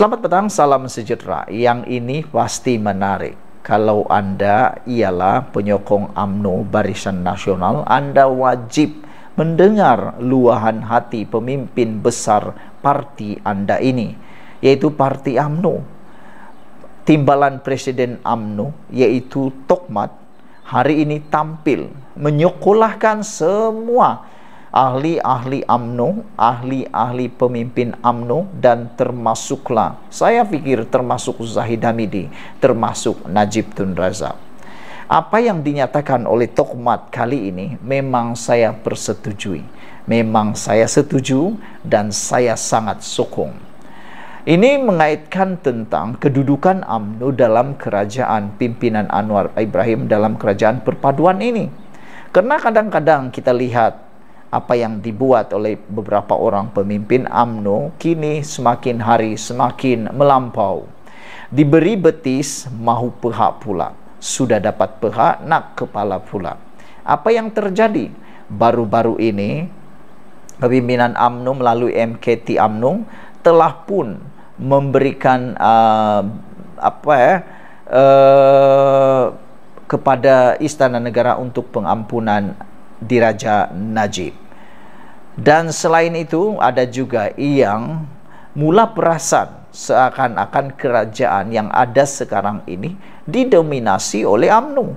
Selamat petang, salam sejahtera. Yang ini pasti menarik. Kalau anda ialah penyokong AMNO Barisan Nasional, anda wajib mendengar luahan hati pemimpin besar parti anda ini, yaitu parti AMNO. Timbalan Presiden AMNO, yaitu Tokmat, hari ini tampil menyokolahkan semua ahli-ahli UMNO, ahli-ahli pemimpin UMNO dan termasuklah saya fikir termasuk Zahid Hamidi, termasuk Najib Tun Razak. Apa yang dinyatakan oleh Tokmat kali ini memang saya persetujui. Memang saya setuju dan saya sangat sokong. Ini mengaitkan tentang kedudukan UMNO dalam kerajaan pimpinan Anwar Ibrahim dalam kerajaan perpaduan ini. Karena kadang-kadang kita lihat apa yang dibuat oleh beberapa orang pemimpin AMNO kini semakin hari semakin melampau. Diberi betis mahu pehak pula. Sudah dapat pehak nak kepala pula. Apa yang terjadi? Baru-baru ini pemimpinan AMNO melalui MKT AMNO telah pun memberikan uh, apa ya uh, kepada Istana Negara untuk pengampunan di Raja Najib. Dan selain itu ada juga yang mula perasan seakan-akan kerajaan yang ada sekarang ini didominasi oleh AMNO.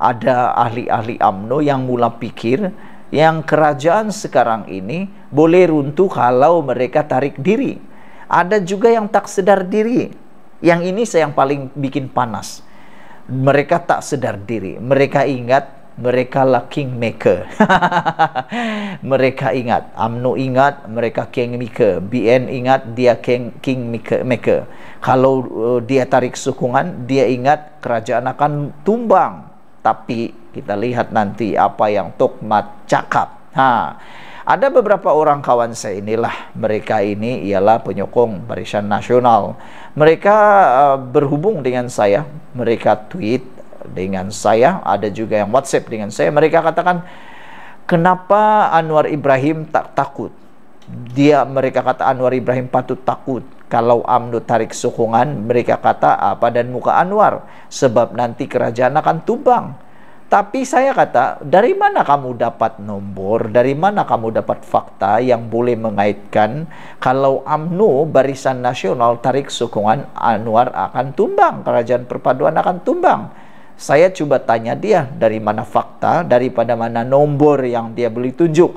Ada ahli-ahli AMNO yang mula pikir yang kerajaan sekarang ini boleh runtuh kalau mereka tarik diri. Ada juga yang tak sedar diri. Yang ini saya yang paling bikin panas. Mereka tak sedar diri. Mereka ingat mereka lah kingmaker mereka ingat Amnu ingat mereka kingmaker BN ingat dia king kingmaker kalau uh, dia tarik sokongan dia ingat kerajaan akan tumbang tapi kita lihat nanti apa yang Tokmat cakap ha ada beberapa orang kawan saya inilah mereka ini ialah penyokong Barisan Nasional. Mereka uh, berhubung dengan saya, mereka tweet, dengan saya, ada juga yang WhatsApp dengan saya. Mereka katakan, kenapa Anwar Ibrahim tak takut? Dia mereka kata Anwar Ibrahim patut takut kalau amnu tarik sokongan mereka kata apa ah, dan muka Anwar sebab nanti kerajaan akan tumbang tapi saya kata dari mana kamu dapat nomor dari mana kamu dapat fakta yang boleh mengaitkan kalau amnu barisan nasional tarik sokongan Anwar akan tumbang kerajaan perpaduan akan tumbang saya cuba tanya dia dari mana fakta daripada mana nombor yang dia beli tunjuk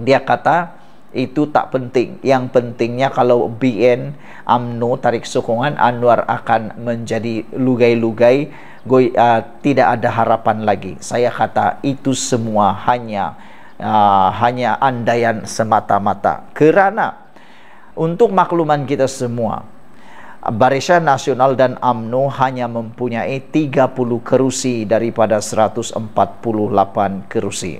dia kata itu tak penting yang pentingnya kalau BN AMNO tarik sokongan Anwar akan menjadi lugai-lugai uh, tidak ada harapan lagi saya kata itu semua hanya uh, hanya andaian semata-mata kerana untuk makluman kita semua Barisan Nasional dan AMNO hanya mempunyai 30 kerusi daripada 148 kerusi.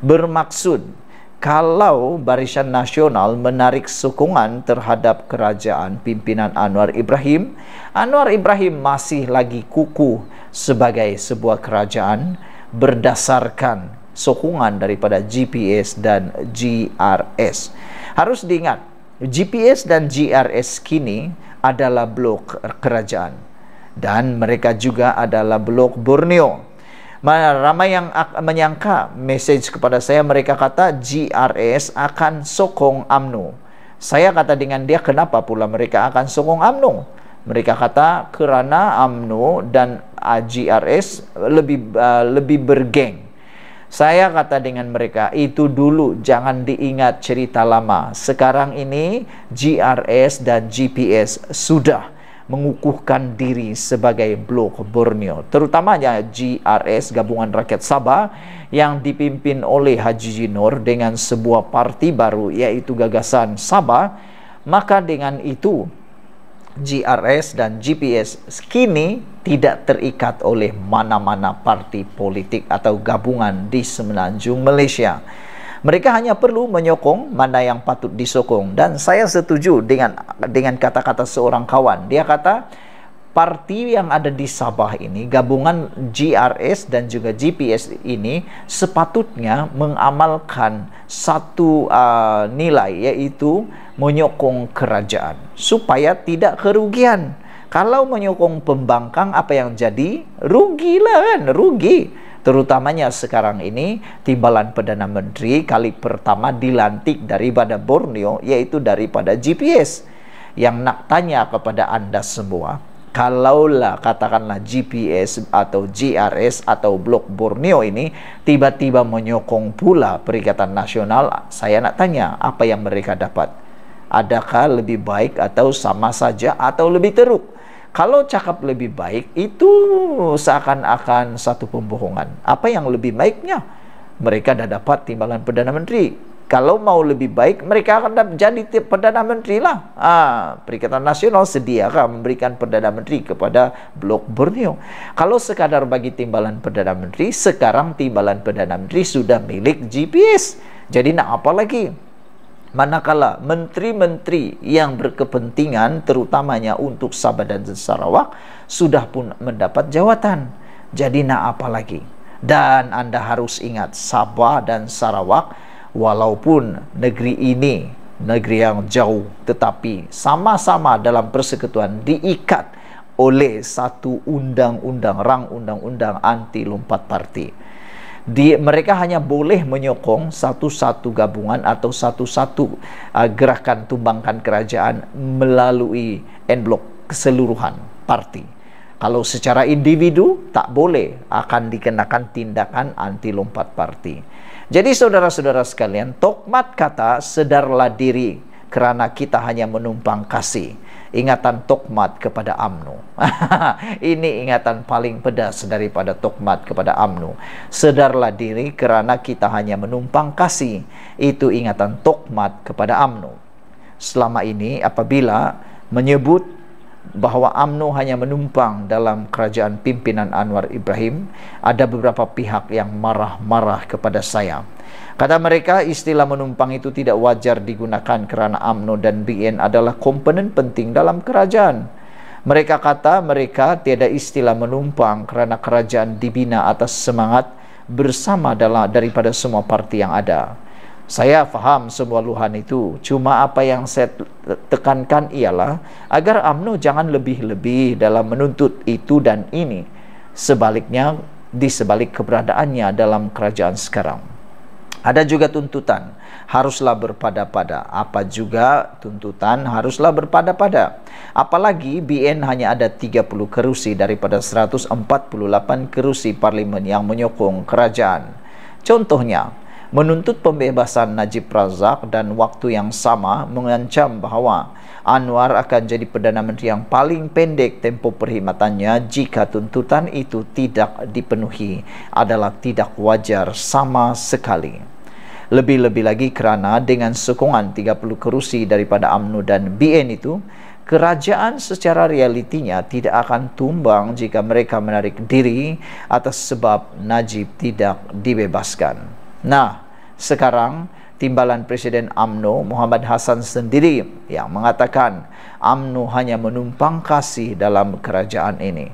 Bermaksud kalau Barisan Nasional menarik sokongan terhadap kerajaan pimpinan Anwar Ibrahim, Anwar Ibrahim masih lagi kukuh sebagai sebuah kerajaan berdasarkan sokongan daripada GPS dan GRS. Harus diingat, GPS dan GRS kini adalah blok kerajaan dan mereka juga adalah blok Borneo. Ramai yang menyangka message kepada saya mereka kata GRS akan sokong AMNO. Saya kata dengan dia kenapa pula mereka akan sokong AMNO? Mereka kata kerana AMNO dan AGRS ah, lebih uh, lebih bergeng. Saya kata dengan mereka, itu dulu jangan diingat cerita lama. Sekarang ini GRS dan GPS sudah mengukuhkan diri sebagai blok Borneo. Terutamanya GRS, Gabungan Rakyat Sabah, yang dipimpin oleh Haji Jinor dengan sebuah parti baru, yaitu Gagasan Sabah. Maka dengan itu, GRS dan GPS kini tidak terikat oleh mana-mana parti politik atau gabungan di semenanjung Malaysia. Mereka hanya perlu menyokong mana yang patut disokong dan saya setuju dengan dengan kata-kata seorang kawan. Dia kata, parti yang ada di Sabah ini, gabungan GRS dan juga GPS ini sepatutnya mengamalkan satu uh, nilai yaitu menyokong kerajaan supaya tidak kerugian. Kalau menyokong pembangkang apa yang jadi? Rugilah kan, rugi. Terutamanya sekarang ini timbalan Perdana Menteri kali pertama dilantik daripada Borneo yaitu daripada GPS yang nak tanya kepada Anda semua kalaulah katakanlah GPS atau GRS atau Blok Borneo ini tiba-tiba menyokong pula Perikatan Nasional, saya nak tanya apa yang mereka dapat? Adakah lebih baik atau sama saja atau lebih teruk? Kalau cakap lebih baik itu seakan-akan satu pembohongan. Apa yang lebih baiknya? Mereka dah dapat timbalan Perdana Menteri kalau mau lebih baik mereka akan jadi perdana menteri lah ha, perikatan nasional sediakah memberikan perdana menteri kepada blok Borneo kalau sekadar bagi timbalan perdana menteri sekarang timbalan perdana menteri sudah milik GPS jadi nak apa lagi manakala menteri-menteri yang berkepentingan terutamanya untuk Sabah dan Sarawak sudah pun mendapat jawatan jadi nak apa lagi dan anda harus ingat Sabah dan Sarawak walaupun negeri ini negeri yang jauh tetapi sama-sama dalam persekutuan diikat oleh satu undang-undang rang undang-undang anti lompat parti di, mereka hanya boleh menyokong satu-satu gabungan atau satu-satu uh, gerakan tumbangkan kerajaan melalui en blok keseluruhan parti kalau secara individu tak boleh akan dikenakan tindakan anti lompat parti. Jadi saudara-saudara sekalian, tokmat kata sedarlah diri kerana kita hanya menumpang kasih. Ingatan tokmat kepada Amnu. Ini ingatan paling pedas daripada tokmat kepada Amnu. Sedarlah diri kerana kita hanya menumpang kasih. Itu ingatan tokmat kepada Amnu. Selama ini apabila menyebut bahawa UMNO hanya menumpang dalam kerajaan pimpinan Anwar Ibrahim ada beberapa pihak yang marah-marah kepada saya kata mereka istilah menumpang itu tidak wajar digunakan kerana UMNO dan BN adalah komponen penting dalam kerajaan mereka kata mereka tiada istilah menumpang kerana kerajaan dibina atas semangat bersama dalam daripada semua parti yang ada saya faham semua luhan itu cuma apa yang saya tekankan ialah agar UMNO jangan lebih-lebih dalam menuntut itu dan ini sebaliknya di sebalik keberadaannya dalam kerajaan sekarang. Ada juga tuntutan haruslah berpada-pada. Apa juga tuntutan haruslah berpada-pada. Apalagi BN hanya ada 30 kerusi daripada 148 kerusi parlimen yang menyokong kerajaan. Contohnya, menuntut pembebasan Najib Razak dan waktu yang sama mengancam bahawa Anwar akan jadi Perdana Menteri yang paling pendek tempoh perkhidmatannya jika tuntutan itu tidak dipenuhi adalah tidak wajar sama sekali. Lebih-lebih lagi kerana dengan sokongan 30 kerusi daripada AMNU dan BN itu, kerajaan secara realitinya tidak akan tumbang jika mereka menarik diri atas sebab Najib tidak dibebaskan. Nah, sekarang timbalan Presiden AMNO Muhammad Hassan sendiri yang mengatakan AMNO hanya menumpang kasih dalam kerajaan ini.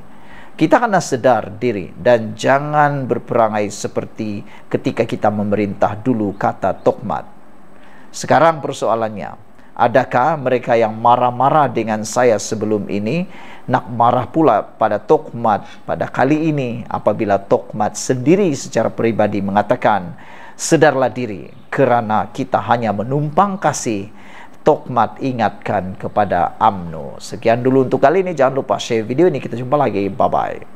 Kita kena sedar diri dan jangan berperangai seperti ketika kita memerintah dulu kata Tokmat. Sekarang persoalannya, adakah mereka yang marah-marah dengan saya sebelum ini nak marah pula pada Tokmat pada kali ini apabila Tokmat sendiri secara peribadi mengatakan sedarlah diri kerana kita hanya menumpang kasih tokmat ingatkan kepada Amnu. Sekian dulu untuk kali ini. Jangan lupa share video ini. Kita jumpa lagi. Bye-bye.